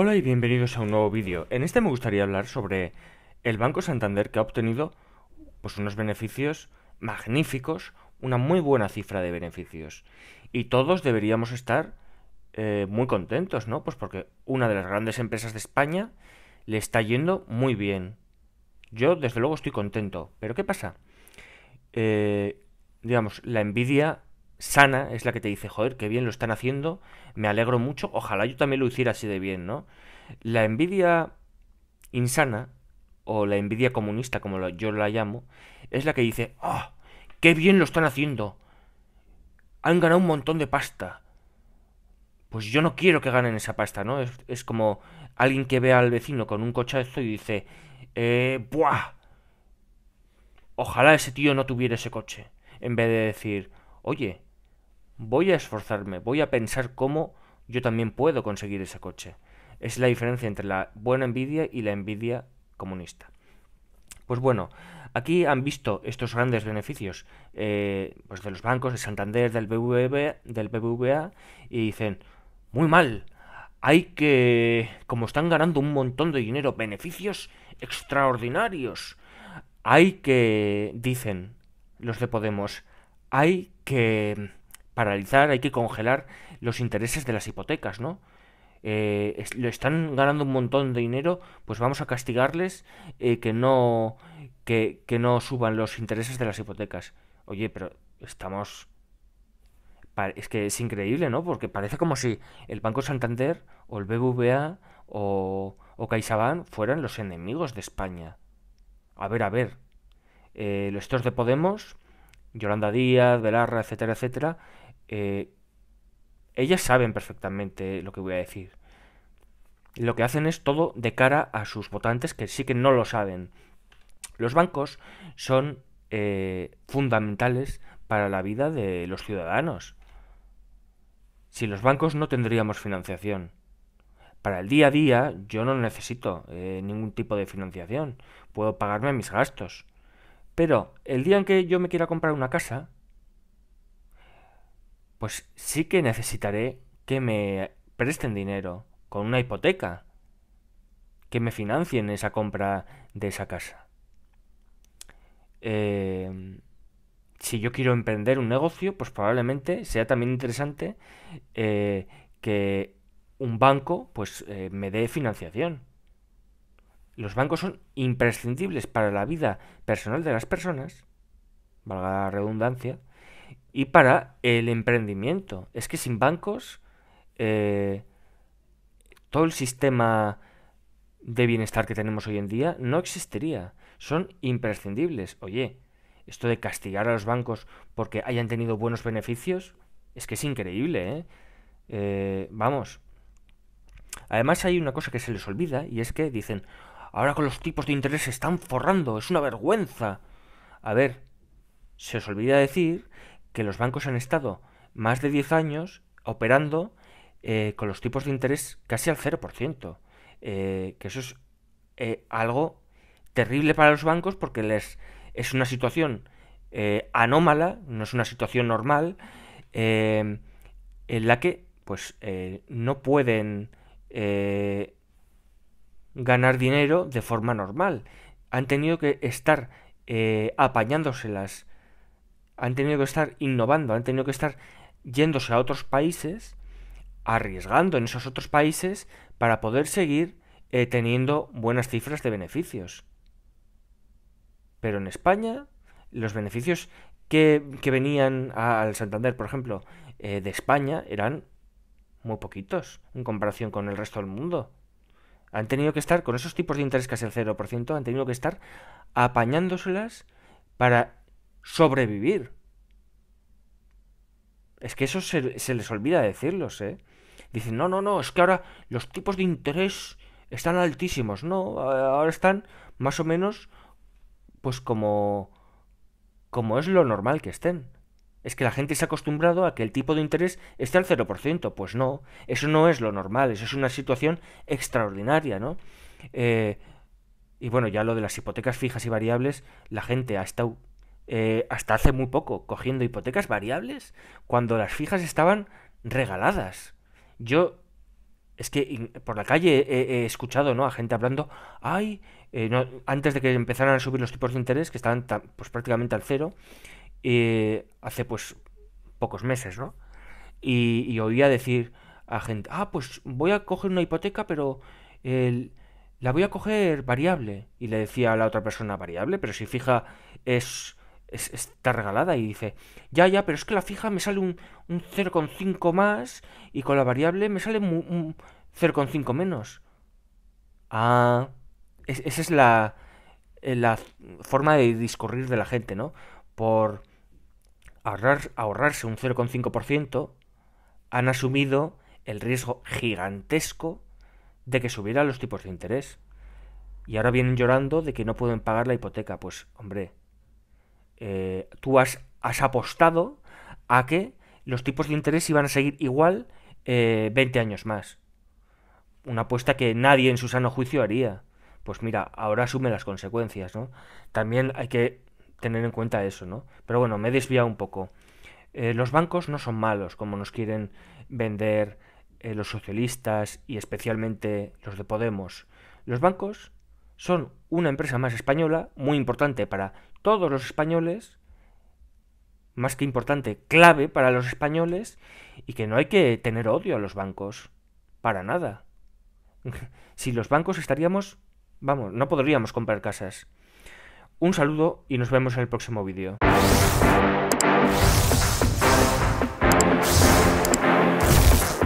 Hola y bienvenidos a un nuevo vídeo. En este me gustaría hablar sobre el Banco Santander que ha obtenido pues, unos beneficios magníficos, una muy buena cifra de beneficios. Y todos deberíamos estar eh, muy contentos, ¿no? Pues porque una de las grandes empresas de España le está yendo muy bien. Yo desde luego estoy contento. Pero ¿qué pasa? Eh, digamos, la envidia sana es la que te dice, joder, qué bien lo están haciendo, me alegro mucho, ojalá yo también lo hiciera así de bien, ¿no? La envidia insana, o la envidia comunista, como yo la llamo, es la que dice, ¡ah! Oh, ¡Qué bien lo están haciendo! Han ganado un montón de pasta. Pues yo no quiero que ganen esa pasta, ¿no? Es, es como alguien que ve al vecino con un cochazo y dice, eh, ¡buah! Ojalá ese tío no tuviera ese coche. En vez de decir, oye, voy a esforzarme, voy a pensar cómo yo también puedo conseguir ese coche. Es la diferencia entre la buena envidia y la envidia comunista. Pues bueno, aquí han visto estos grandes beneficios eh, pues de los bancos, de Santander, del del BBVA, y dicen, muy mal, hay que, como están ganando un montón de dinero, beneficios extraordinarios, hay que, dicen los de Podemos, hay que paralizar, hay que congelar los intereses de las hipotecas, ¿no? Eh, lo están ganando un montón de dinero, pues vamos a castigarles eh, que no que, no suban los intereses de las hipotecas. Oye, pero estamos es que es increíble, ¿no? Porque parece como si el Banco Santander o el BBVA o, o CaixaBank fueran los enemigos de España. A ver, a ver. Eh, los estos de Podemos, Yolanda Díaz, Velarra, etcétera, etcétera, eh, ellas saben perfectamente lo que voy a decir. Lo que hacen es todo de cara a sus votantes que sí que no lo saben. Los bancos son eh, fundamentales para la vida de los ciudadanos. Sin los bancos no tendríamos financiación. Para el día a día yo no necesito eh, ningún tipo de financiación. Puedo pagarme mis gastos. Pero el día en que yo me quiera comprar una casa, pues sí que necesitaré que me presten dinero con una hipoteca, que me financien esa compra de esa casa. Eh, si yo quiero emprender un negocio, pues probablemente sea también interesante eh, que un banco pues eh, me dé financiación. Los bancos son imprescindibles para la vida personal de las personas, valga la redundancia, y para el emprendimiento. Es que sin bancos, eh, todo el sistema de bienestar que tenemos hoy en día no existiría. Son imprescindibles. Oye, esto de castigar a los bancos porque hayan tenido buenos beneficios, es que es increíble, ¿eh? eh, vamos. Además hay una cosa que se les olvida y es que dicen, ahora con los tipos de interés se están forrando, es una vergüenza. A ver, se os olvida decir que los bancos han estado más de 10 años operando eh, con los tipos de interés casi al 0%, eh, que eso es eh, algo terrible para los bancos porque les es una situación anómala, no es una situación normal, en la que pues no pueden ganar dinero de forma normal. Han tenido que estar apañándoselas han tenido que estar innovando, han tenido que estar yéndose a otros países, arriesgando en esos otros países para poder seguir eh, teniendo buenas cifras de beneficios. Pero en España, los beneficios que, venían al Santander, por ejemplo, eh, de España, eran muy poquitos en comparación con el resto del mundo. Han tenido que estar, con esos tipos de interés casi el 0%, han tenido que estar apañándoselas para sobrevivir. Es que eso se, les olvida decirlos, ¿eh? Dicen, no, no, no, es que ahora los tipos de interés están altísimos. No, ahora están más o menos, pues como, como es lo normal que estén. Es que la gente se ha acostumbrado a que el tipo de interés esté al 0%. Pues no, eso no es lo normal, eso es una situación extraordinaria, ¿no? Eh, y bueno, ya lo de las hipotecas fijas y variables, la gente ha estado eh, hasta hace muy poco cogiendo hipotecas variables cuando las fijas estaban regaladas. Yo es que por la calle he, escuchado ¿no? a gente hablando, ay, eh, antes de que empezaran a subir los tipos de interés, que estaban pues, prácticamente al cero, eh, hace pues pocos meses, ¿no? Y, oía decir a gente, ah, pues voy a coger una hipoteca, pero la voy a coger variable. Y le decía a la otra persona, variable, pero si fija es está regalada y dice, ya, ya, pero es que la fija me sale un, un 0,5 más y con la variable me sale un, 0,5 menos. Ah, esa es eh, la, forma de discurrir de la gente, ¿no? Por ahorrar, ahorrarse un 0,5%, han asumido el riesgo gigantesco de que subieran los tipos de interés. Y ahora vienen llorando de que no pueden pagar la hipoteca. Pues, hombre, eh, tú has, apostado a que los tipos de interés iban a seguir igual 20 eh, años más. Una apuesta que nadie en su sano juicio haría. Pues mira, ahora asume las consecuencias, ¿no? También hay que tener en cuenta eso, ¿no? Pero bueno, me he desviado un poco. Eh, los bancos no son malos, como nos quieren vender los socialistas y especialmente los de Podemos. Los bancos son una empresa más española, muy importante para todos los españoles, más que importante, clave para los españoles, y que no hay que tener odio a los bancos, para nada. si los bancos estaríamos, vamos, no podríamos comprar casas. Un saludo y nos vemos en el próximo vídeo.